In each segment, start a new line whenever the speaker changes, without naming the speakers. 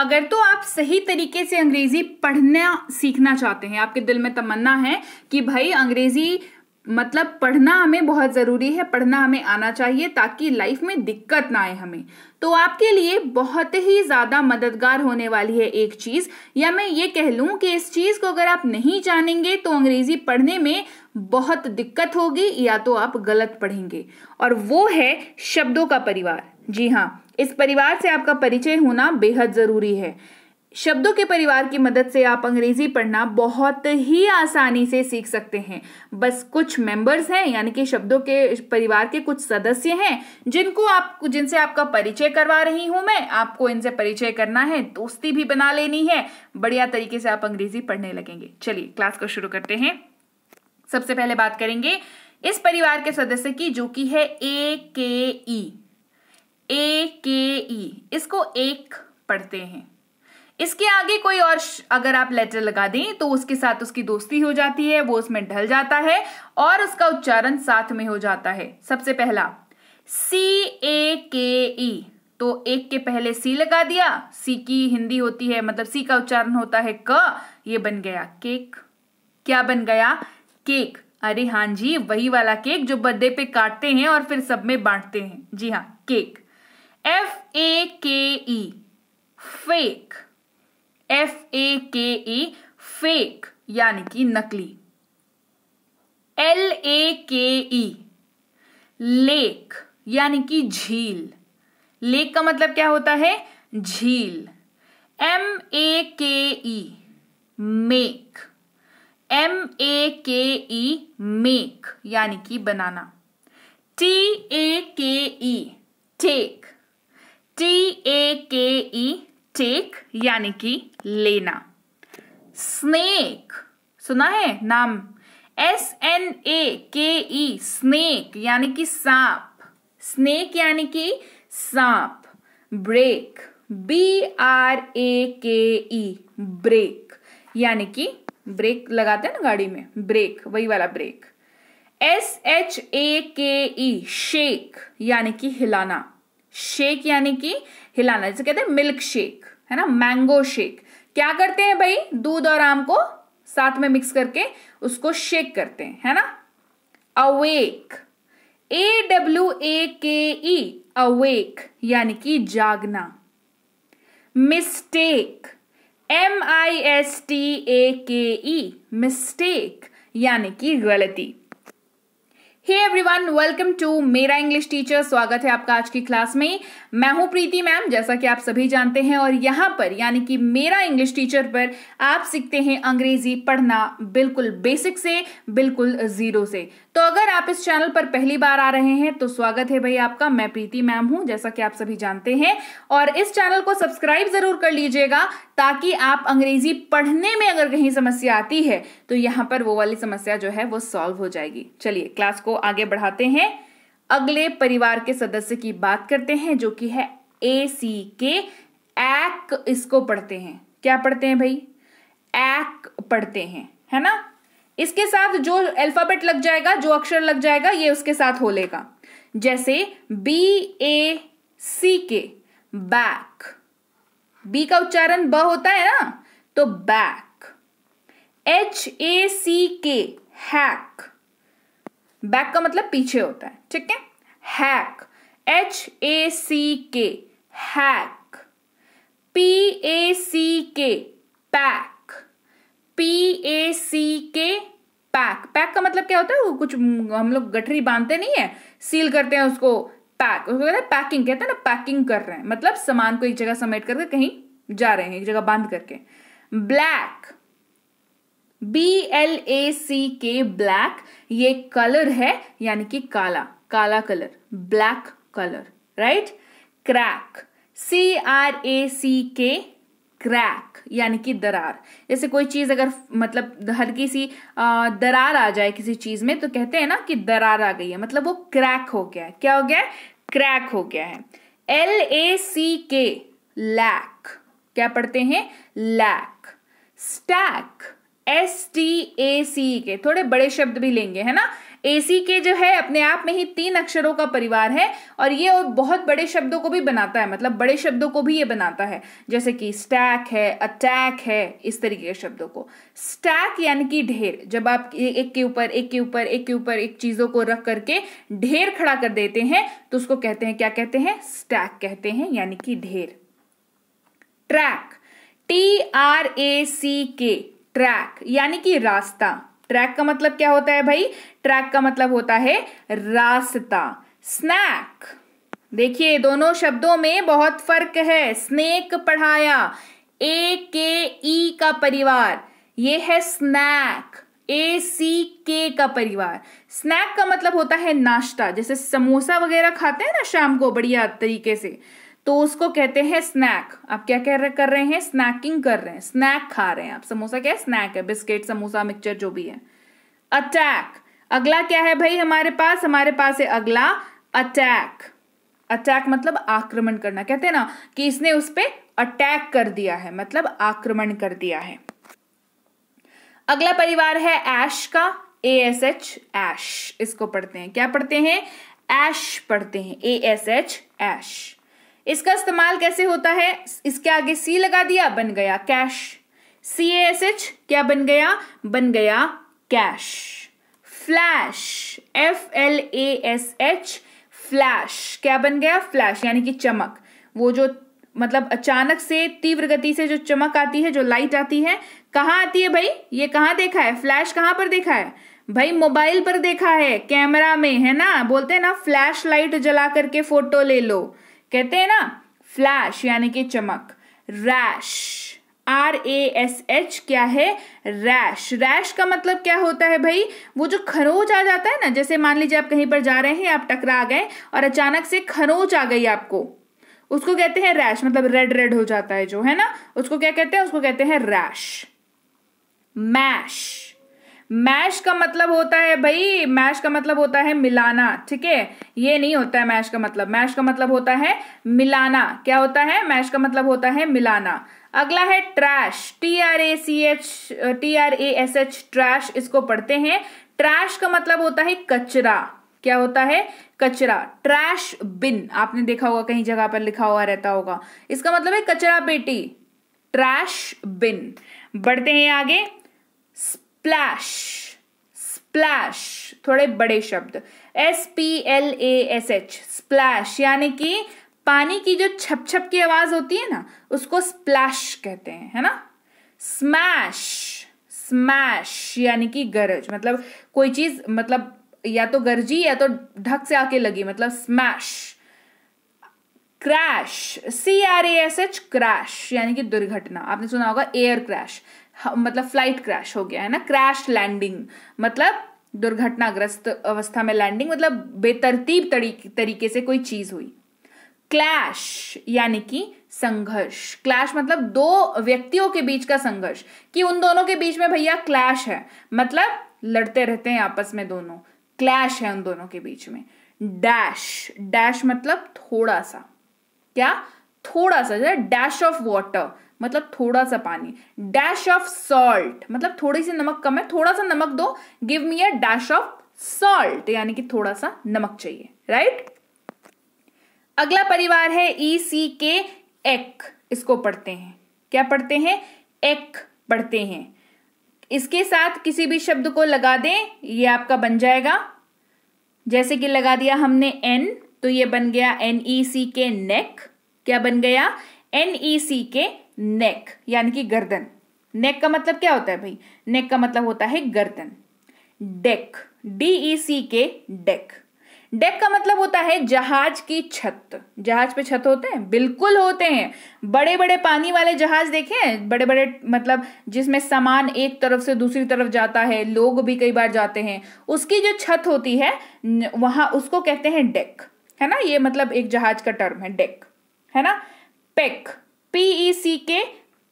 अगर तो आप सही तरीके से अंग्रेजी पढ़ना सीखना चाहते हैं आपके दिल में तमन्ना है कि भाई अंग्रेजी मतलब पढ़ना हमें बहुत ज़रूरी है पढ़ना हमें आना चाहिए ताकि लाइफ में दिक्कत ना आए हमें तो आपके लिए बहुत ही ज़्यादा मददगार होने वाली है एक चीज़ या मैं ये कह लू कि इस चीज़ को अगर आप नहीं जानेंगे तो अंग्रेज़ी पढ़ने में बहुत दिक्कत होगी या तो आप गलत पढ़ेंगे और वो है शब्दों का परिवार जी हाँ इस परिवार से आपका परिचय होना बेहद ज़रूरी है शब्दों के परिवार की मदद से आप अंग्रेजी पढ़ना बहुत ही आसानी से सीख सकते हैं बस कुछ मेंबर्स हैं यानी कि शब्दों के परिवार के कुछ सदस्य हैं जिनको आप जिनसे आपका परिचय करवा रही हूं मैं आपको इनसे परिचय करना है दोस्ती भी बना लेनी है बढ़िया तरीके से आप अंग्रेजी पढ़ने लगेंगे चलिए क्लास को शुरू करते हैं सबसे पहले बात करेंगे इस परिवार के सदस्य की जो कि है ए के ई ए के ई इसको एक पढ़ते हैं इसके आगे कोई और अगर आप लेटर लगा दें तो उसके साथ उसकी दोस्ती हो जाती है वो उसमें ढल जाता है और उसका उच्चारण साथ में हो जाता है सबसे पहला सी ए के ई तो एक के पहले सी लगा दिया सी की हिंदी होती है मतलब सी का उच्चारण होता है क ये बन गया केक क्या बन गया केक अरे हाँ जी वही वाला केक जो बर्थडे पे काटते हैं और फिर सब में बांटते हैं जी हाँ cake F A K E fake F A K E fake यानी कि नकली L A K E lake यानी कि झील लेक का मतलब क्या होता है झील M A K E make M A K E make यानी कि बनाना T A K E take T A K E take यानी कि लेना स्नेक सुना है नाम S N A K E snake यानी कि सांप स्नेक यानी कि सांप break B R A K E break यानी कि ब्रेक लगाते हैं ना गाड़ी में ब्रेक वही वाला break S H A K E shake यानी कि हिलाना शेक यानी कि हिलाना जैसे कहते हैं मिल्क शेक है ना मैंगो शेक क्या करते हैं भाई दूध और आम को साथ में मिक्स करके उसको शेक करते हैं है ना awake A W A K E awake यानी कि जागना mistake M I S T A K E mistake यानी कि गलती हे एवरीवन वेलकम टू मेरा इंग्लिश टीचर स्वागत है आपका आज की क्लास में मैं हूं प्रीति मैम जैसा कि आप सभी जानते हैं और यहां पर यानी कि मेरा इंग्लिश टीचर पर आप सीखते हैं अंग्रेजी पढ़ना बिल्कुल बेसिक से बिल्कुल जीरो से तो अगर आप इस चैनल पर पहली बार आ रहे हैं तो स्वागत है भाई आपका मैं प्रीति मैम हूं जैसा कि आप सभी जानते हैं और इस चैनल को सब्सक्राइब जरूर कर लीजिएगा ताकि आप अंग्रेजी पढ़ने में अगर कहीं समस्या आती है तो यहां पर वो वाली समस्या जो है वो सॉल्व हो जाएगी चलिए क्लास को आगे बढ़ाते हैं अगले परिवार के सदस्य की बात करते हैं जो कि है ए सी के एक इसको पढ़ते हैं क्या पढ़ते हैं भाई एक पढ़ते हैं है ना इसके साथ जो अल्फाबेट लग जाएगा जो अक्षर लग जाएगा ये उसके साथ हो लेगा जैसे बी ए सी के बैक बी का उच्चारण ब होता है ना तो बैक एच ए सी के हैक बैक का मतलब पीछे होता है ठीक है हैक एच ए सी के हैक पी ए सी के पैक पी ए सी के पैक पैक का मतलब क्या होता है कुछ हम लोग गठरी बांधते नहीं है सील करते हैं उसको पैक उसको कहते हैं पैकिंग कहते हैं ना पैकिंग कर रहे हैं मतलब सामान को एक जगह समेट करके कहीं जा रहे हैं एक जगह बांध करके black B L A C K black ये कलर है यानी कि काला काला colour black colour right crack C R A C K crack यानी कि दरार जैसे कोई चीज़ अगर मतलब हल्की सी दरार आ जाए किसी चीज़ में तो कहते हैं ना कि दरार आ गई है मतलब वो क्रैक हो गया है क्या हो गया है क्रैक हो गया है एल ए सी के लैक क्या पढ़ते हैं lack stack S T A C K थोड़े बड़े शब्द भी लेंगे है ना एसी के जो है अपने आप में ही तीन अक्षरों का परिवार है और ये और बहुत बड़े शब्दों को भी बनाता है मतलब बड़े शब्दों को भी ये बनाता है जैसे कि स्टैक है अटैक है इस तरीके के शब्दों को स्टैक यानी कि ढेर जब आप एक के ऊपर एक के ऊपर एक के ऊपर एक चीज़ों को रख करके ढेर खड़ा कर देते हैं तो उसको कहते हैं क्या कहते हैं स्टैक कहते हैं यानी कि ढेर track T R A C K track यानी कि रास्ता ट्रैक का मतलब क्या होता है भाई ट्रैक का मतलब होता है रास्ता स्नैक देखिए दोनों शब्दों में बहुत फर्क है स्नेक पढ़ाया ए के ई का परिवार ये है स्नैक ए सी के का परिवार स्नैक का मतलब होता है नाश्ता जैसे समोसा वगैरह खाते हैं ना शाम को बढ़िया तरीके से तो उसको कहते हैं स्नैक आप क्या कह रहे कर रहे हैं स्नैकिंग कर रहे हैं स्नैक खा रहे हैं आप समोसा क्या है स्नैक है बिस्किट समोसा मिक्सचर जो भी है अटैक अगला क्या है भाई हमारे पास हमारे पास है अगला अटैक अटैक मतलब आक्रमण करना कहते हैं ना कि इसने उस पर अटैक कर दिया है मतलब आक्रमण कर दिया है अगला परिवार है ऐश का ए एस एच ऐश इसको पढ़ते हैं क्या पढ़ते हैं ऐश पढ़ते हैं ए एस एच ऐश इसका इस्तेमाल कैसे होता है इसके आगे सी लगा दिया बन गया कैश सी एस एच क्या बन गया बन गया cash flash F L A S H flash क्या बन गया फ्लैश यानी कि चमक वो जो मतलब अचानक से तीव्र गति से जो चमक आती है जो लाइट आती है कहाँ आती है भाई ये कहाँ देखा है फ्लैश कहाँ पर देखा है भाई मोबाइल पर देखा है कैमरा में है ना बोलते हैं ना फ्लैश लाइट जला करके फोटो ले लो कहते हैं ना फ्लैश यानी कि चमक rash R A S H क्या है रैश रैश का मतलब क्या होता है भाई वो जो खरोच आ जाता है ना जैसे मान लीजिए आप कहीं पर जा रहे हैं आप टकरा गए और अचानक से खरोच आ गई आपको उसको कहते हैं रैश मतलब रेड रेड हो जाता है जो है ना उसको क्या कहते हैं उसको कहते हैं रैश मैश मैश का मतलब होता है भाई मैश का मतलब होता है मिलाना ठीक है ये नहीं होता है मैश का मतलब मैश का मतलब होता है मिलाना क्या होता है मैश का मतलब होता है मिलाना अगला है trash T R A C H T R A S H trash इसको पढ़ते हैं ट्रैश का मतलब होता है कचरा क्या होता है कचरा ट्रैश बिन आपने देखा होगा कहीं जगह पर लिखा हुआ रहता होगा इसका मतलब है कचरा पेटी ट्रैश बिन बढ़ते हैं आगे स्प्लैश स्प्लैश थोड़े बड़े शब्द S P L A S H splash यानी कि पानी की जो छप छप की आवाज होती है ना उसको स्प्लैश कहते हैं है ना स्मैश स्मैश यानी कि गरज मतलब कोई चीज मतलब या तो गरजी या तो ढक से आके लगी मतलब smash crash C R A S H crash यानी कि दुर्घटना आपने सुना होगा एयर क्रैश हाँ, मतलब फ्लाइट क्रैश हो गया है ना क्रैश लैंडिंग मतलब दुर्घटनाग्रस्त अवस्था में लैंडिंग मतलब बेतरतीब तरीके से कोई चीज हुई क्लैश यानी कि संघर्ष क्लैश मतलब दो व्यक्तियों के बीच का संघर्ष कि उन दोनों के बीच में भैया क्लैश है मतलब लड़ते रहते हैं आपस में दोनों क्लैश है उन दोनों के बीच में डैश डैश मतलब थोड़ा सा क्या थोड़ा सा जैसे डैश ऑफ वाटर मतलब थोड़ा सा पानी डैश ऑफ सॉल्ट मतलब थोड़ी सी नमक कम है थोड़ा सा नमक दो give me a dash of salt यानी कि थोड़ा सा नमक चाहिए राइट अगला परिवार है ई सी के एक इसको पढ़ते हैं क्या पढ़ते हैं एक पढ़ते हैं इसके साथ किसी भी शब्द को लगा दें ये आपका बन जाएगा जैसे कि लगा दिया हमने एन तो ये बन गया एनई सी के नेक क्या बन गया एनई सी के नेक यानी कि गर्दन नेक का मतलब क्या होता है भाई नेक का मतलब होता है गर्दन डेक डी ई सी के डेक डेक का मतलब होता है जहाज की छत जहाज पे छत होते हैं बिल्कुल होते हैं बड़े बड़े पानी वाले जहाज देखे हैं बड़े बड़े मतलब जिसमें सामान एक तरफ से दूसरी तरफ जाता है लोग भी कई बार जाते हैं उसकी जो छत होती है वहां उसको कहते हैं डेक है ना ये मतलब एक जहाज का टर्म है डेक है ना पेक पीई सी के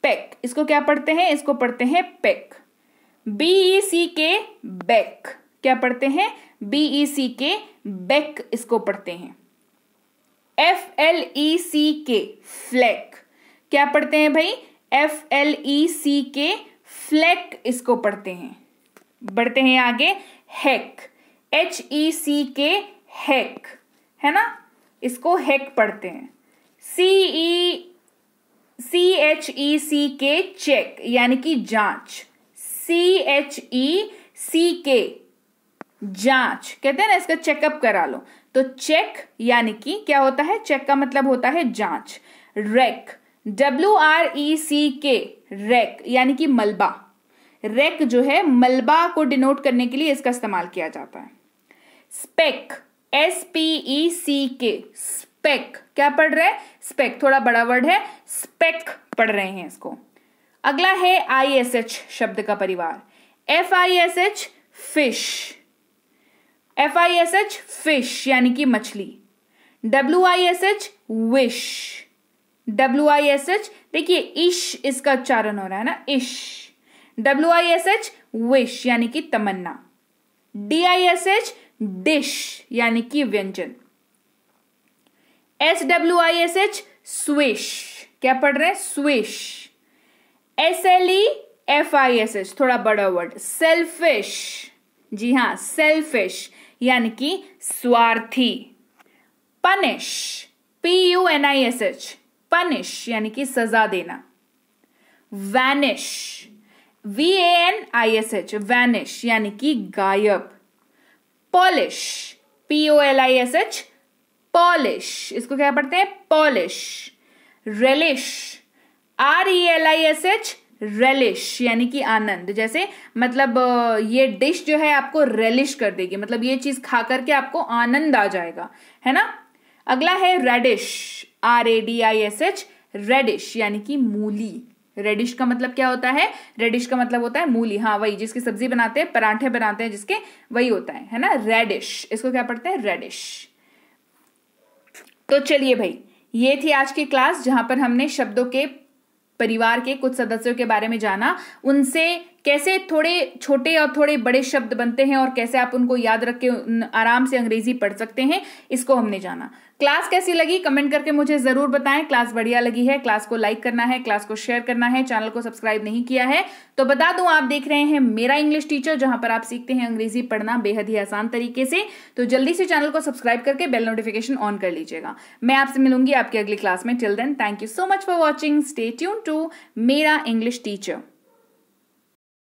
पैक इसको क्या पढ़ते हैं इसको पढ़ते हैं पैक बीई सी के बैक क्या पढ़ते हैं बीई सी के बैक इसको पढ़ते हैं एफ एल ई सी के फ्लैक क्या पढ़ते हैं भाई एफ एल ई सी के फ्लैक इसको पढ़ते हैं बढ़ते हैं आगे हैक एच ई सी के हैक है ना इसको हैक e पढ़ते हैं C C H E C के चेक यानी कि जांच सी एच ई सी के जांच कहते हैं ना इसका चेकअप करा लो तो चेक यानी कि क्या होता है चेक का मतलब होता है जांच wreck W R E C K wreck यानी कि मलबा रेक जो है मलबा को डिनोट करने के लिए इसका इस्तेमाल किया जाता है speck S P E C K speck क्या पढ़ रहे हैं स्पेक थोड़ा बड़ा वर्ड है स्पेक पढ़ रहे हैं इसको अगला है आई एस एच शब्द का परिवार F I S H fish F I S H fish यानी कि मछली W I S H wish W I S H देखिए इश इसका उच्चारण हो रहा है ना ish W I S H wish यानी कि तमन्ना D I S H dish यानी कि व्यंजन S W I S H swish क्या पढ़ रहे हैं swish S E L F I S H थोड़ा बड़ा वर्ड सेल्फिश जी हाँ सेल्फिश यानी कि स्वार्थी punish P U N I S H punish यानी कि सजा देना vanish V A N I S H vanish यानी कि गायब polish P O L I S H polish इसको क्या पढ़ते हैं polish relish R E L I S H relish यानी कि आनंद जैसे मतलब ये डिश जो है आपको रेलिश कर देगी मतलब ये चीज खा करके आपको आनंद आ जाएगा है ना अगला है radish R A D I S H radish यानी कि मूली रेडिश का मतलब क्या होता है रेडिश का मतलब होता है मूली हाँ वही जिसकी सब्जी बनाते हैं पराठे बनाते हैं जिसके वही होता है है ना रेडिश इसको क्या पढ़ते हैं रेडिश तो चलिए भाई ये थी आज की क्लास जहां पर हमने शब्दों के परिवार के कुछ सदस्यों के बारे में जाना उनसे कैसे थोड़े छोटे और थोड़े बड़े शब्द बनते हैं और कैसे आप उनको याद रख के आराम से अंग्रेजी पढ़ सकते हैं इसको हमने जाना क्लास कैसी लगी कमेंट करके मुझे ज़रूर बताएं क्लास बढ़िया लगी है क्लास को लाइक करना है क्लास को शेयर करना है चैनल को सब्सक्राइब नहीं किया है तो बता दूं आप देख रहे हैं मेरा इंग्लिश टीचर जहां पर आप सीखते हैं अंग्रेजी पढ़ना बेहद ही आसान तरीके से तो जल्दी से चैनल को सब्सक्राइब करके बेल नोटिफिकेशन ऑन कर लीजिएगा मैं आपसे मिलूंगी आपकी अगली क्लास में till then thank you so much for watching stay tuned to मेरा इंग्लिश टीचर